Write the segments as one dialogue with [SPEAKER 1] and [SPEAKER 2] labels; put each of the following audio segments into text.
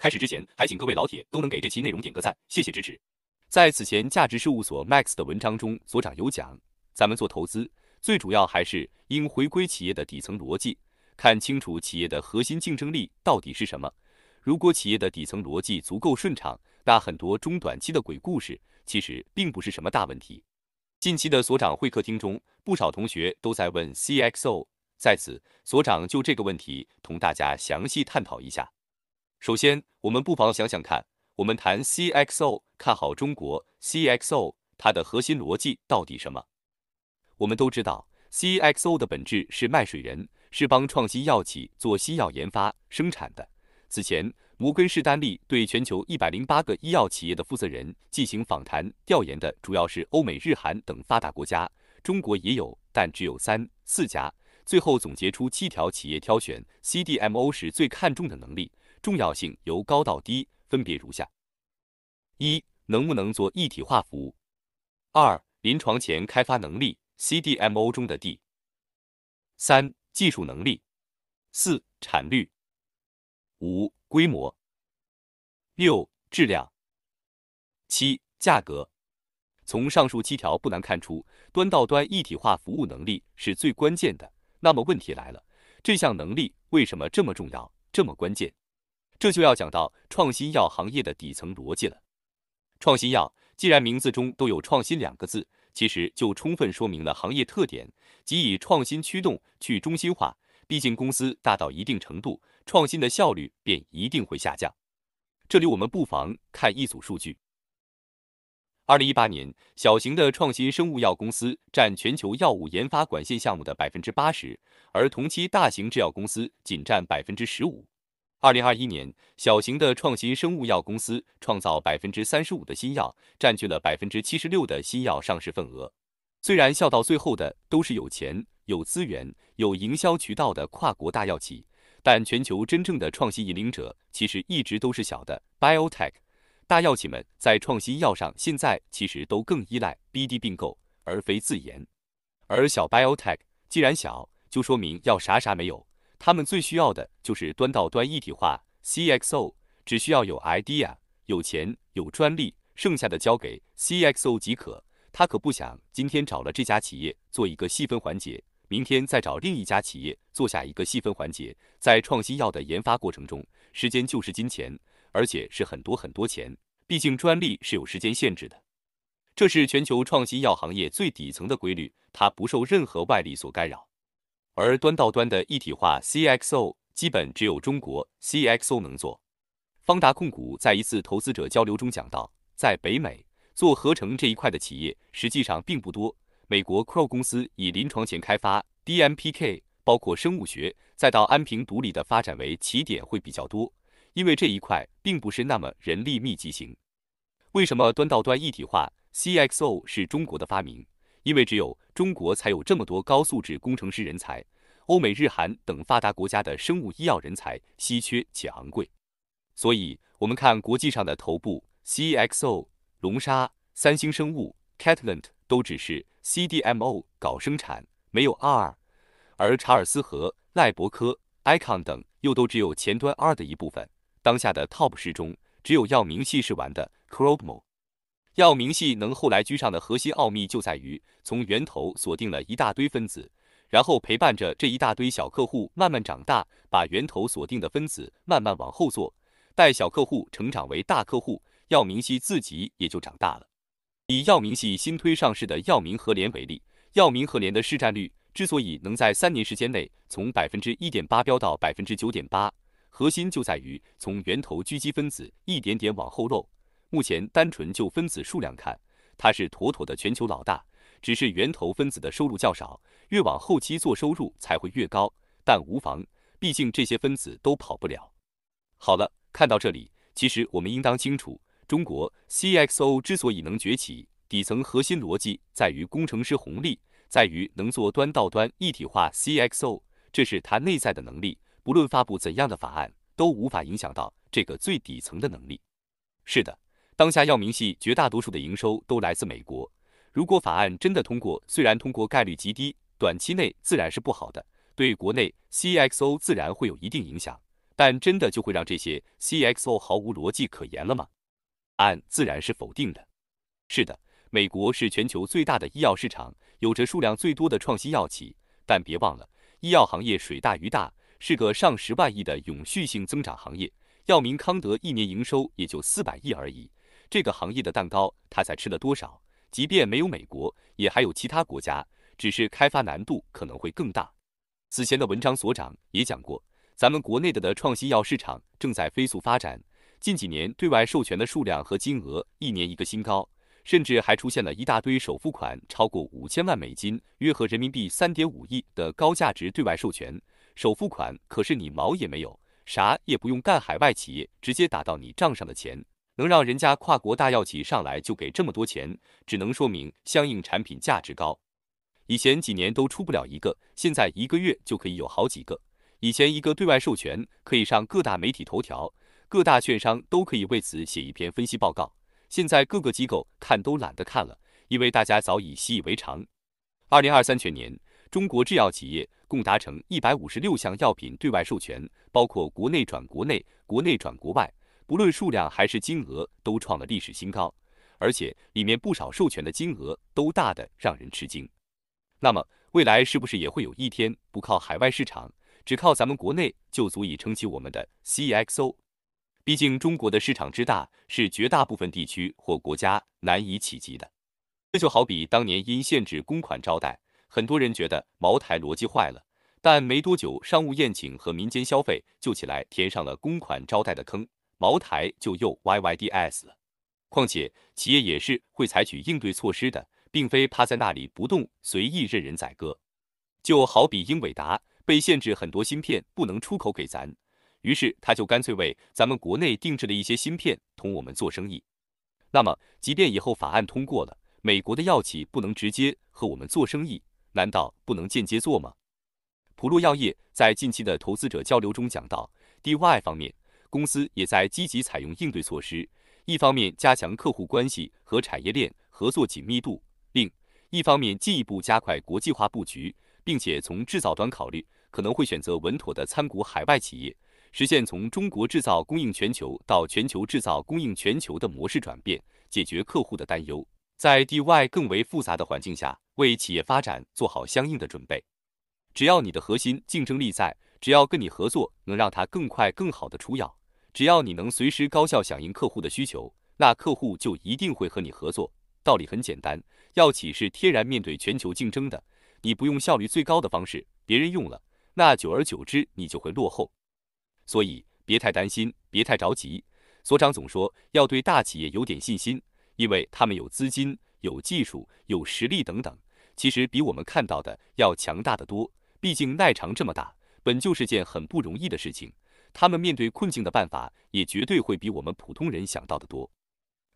[SPEAKER 1] 开始之前，还请各位老铁都能给这期内容点个赞，谢谢支持。在此前价值事务所 Max 的文章中，所长有讲，咱们做投资，最主要还是应回归企业的底层逻辑，看清楚企业的核心竞争力到底是什么。如果企业的底层逻辑足够顺畅，那很多中短期的鬼故事其实并不是什么大问题。近期的所长会客厅中，不少同学都在问 C X O，在此，所长就这个问题同大家详细探讨一下。首先，我们不妨想想看，我们谈 CXO 看好中国 CXO，它的核心逻辑到底什么？我们都知道，CXO 的本质是卖水人，是帮创新药企做新药研发生产的。此前，摩根士丹利对全球一百零八个医药企业的负责人进行访谈调研的，主要是欧美日韩等发达国家，中国也有，但只有三四家。最后总结出七条企业挑选 CDMO 时最看重的能力。重要性由高到低分别如下：一、能不能做一体化服务；二、临床前开发能力 （CDMO 中的 D）；三、技术能力；四、产率；五、规模；六、质量；七、价格。从上述七条不难看出，端到端一体化服务能力是最关键的。那么问题来了，这项能力为什么这么重要、这么关键？这就要讲到创新药行业的底层逻辑了。创新药既然名字中都有“创新”两个字，其实就充分说明了行业特点，即以创新驱动去中心化。毕竟公司大到一定程度，创新的效率便一定会下降。这里我们不妨看一组数据：二零一八年，小型的创新生物药公司占全球药物研发管线项目的百分之八十，而同期大型制药公司仅占百分之十五。二零二一年，小型的创新生物药公司创造百分之三十五的新药，占据了百分之七十六的新药上市份额。虽然笑到最后的都是有钱、有资源、有营销渠道的跨国大药企，但全球真正的创新引领者其实一直都是小的 biotech。大药企们在创新药上现在其实都更依赖 BD 并购而非自研，而小 biotech 既然小，就说明要啥啥没有。他们最需要的就是端到端一体化，CXO 只需要有 idea、有钱、有专利，剩下的交给 CXO 即可。他可不想今天找了这家企业做一个细分环节，明天再找另一家企业做下一个细分环节。在创新药的研发过程中，时间就是金钱，而且是很多很多钱。毕竟专利是有时间限制的，这是全球创新药行业最底层的规律，它不受任何外力所干扰。而端到端的一体化 CXO 基本只有中国 CXO 能做。方达控股在一次投资者交流中讲到，在北美做合成这一块的企业实际上并不多。美国 CRO 公司以临床前开发 DMPK，包括生物学，再到安平独立的发展为起点会比较多，因为这一块并不是那么人力密集型。为什么端到端一体化 CXO 是中国的发明？因为只有中国才有这么多高素质工程师人才，欧美日韩等发达国家的生物医药人才稀缺且昂贵，所以我们看国际上的头部 CXO，e 龙沙、三星生物、Catalent 都只是 CDMO 搞生产，没有 R；而查尔斯河、赖伯科、Icon 等又都只有前端 R 的一部分。当下的 Top 十中，只有药名气是玩的 CRO。药明系能后来居上的核心奥秘就在于从源头锁定了一大堆分子，然后陪伴着这一大堆小客户慢慢长大，把源头锁定的分子慢慢往后做，待小客户成长为大客户，药明系自己也就长大了。以药明系新推上市的药明和联为例，药明和联的市占率之所以能在三年时间内从百分之一点八飙到百分之九点八，核心就在于从源头狙击分子一点点往后漏。目前单纯就分子数量看，它是妥妥的全球老大，只是源头分子的收入较少，越往后期做收入才会越高，但无妨，毕竟这些分子都跑不了。好了，看到这里，其实我们应当清楚，中国 CXO 之所以能崛起，底层核心逻辑在于工程师红利，在于能做端到端一体化 CXO，这是它内在的能力，不论发布怎样的法案，都无法影响到这个最底层的能力。是的。当下药明系绝大多数的营收都来自美国，如果法案真的通过，虽然通过概率极低，短期内自然是不好的，对国内 C X O 自然会有一定影响，但真的就会让这些 C X O 毫无逻辑可言了吗？答案自然是否定的。是的，美国是全球最大的医药市场，有着数量最多的创新药企，但别忘了，医药行业水大鱼大，是个上十万亿的永续性增长行业，药明康德一年营收也就四百亿而已。这个行业的蛋糕，他才吃了多少？即便没有美国，也还有其他国家，只是开发难度可能会更大。此前的文章所长也讲过，咱们国内的的创新药市场正在飞速发展，近几年对外授权的数量和金额一年一个新高，甚至还出现了一大堆首付款超过五千万美金，约合人民币三点五亿的高价值对外授权。首付款可是你毛也没有，啥也不用干，海外企业直接打到你账上的钱。能让人家跨国大药企上来就给这么多钱，只能说明相应产品价值高。以前几年都出不了一个，现在一个月就可以有好几个。以前一个对外授权可以上各大媒体头条，各大券商都可以为此写一篇分析报告。现在各个机构看都懒得看了，因为大家早已习以为常。二零二三全年，中国制药企业共达成一百五十六项药品对外授权，包括国内转国内、国内转国外。不论数量还是金额，都创了历史新高，而且里面不少授权的金额都大得让人吃惊。那么未来是不是也会有一天不靠海外市场，只靠咱们国内就足以撑起我们的 C X O？毕竟中国的市场之大，是绝大部分地区或国家难以企及的。这就好比当年因限制公款招待，很多人觉得茅台逻辑坏了，但没多久商务宴请和民间消费就起来填上了公款招待的坑。茅台就又 yyds 了，况且企业也是会采取应对措施的，并非趴在那里不动，随意任人宰割。就好比英伟达被限制很多芯片不能出口给咱，于是他就干脆为咱们国内定制了一些芯片，同我们做生意。那么，即便以后法案通过了，美国的药企不能直接和我们做生意，难道不能间接做吗？普洛药业在近期的投资者交流中讲到 dy 方面。公司也在积极采用应对措施，一方面加强客户关系和产业链合作紧密度，另一方面进一步加快国际化布局，并且从制造端考虑，可能会选择稳妥的参股海外企业，实现从中国制造供应全球到全球制造供应全球的模式转变，解决客户的担忧，在地外更为复杂的环境下，为企业发展做好相应的准备。只要你的核心竞争力在，只要跟你合作能让它更快、更好的出药。只要你能随时高效响应客户的需求，那客户就一定会和你合作。道理很简单，药企是天然面对全球竞争的，你不用效率最高的方式，别人用了，那久而久之你就会落后。所以别太担心，别太着急。所长总说要对大企业有点信心，因为他们有资金、有技术、有实力等等，其实比我们看到的要强大的多。毕竟耐长这么大，本就是件很不容易的事情。他们面对困境的办法也绝对会比我们普通人想到的多，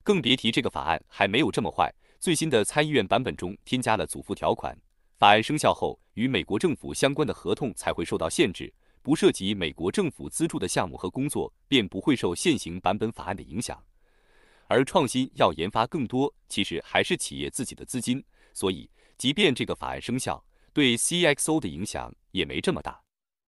[SPEAKER 1] 更别提这个法案还没有这么坏。最新的参议院版本中添加了祖父条款，法案生效后，与美国政府相关的合同才会受到限制，不涉及美国政府资助的项目和工作便不会受现行版本法案的影响。而创新要研发更多，其实还是企业自己的资金，所以即便这个法案生效，对 CXO 的影响也没这么大。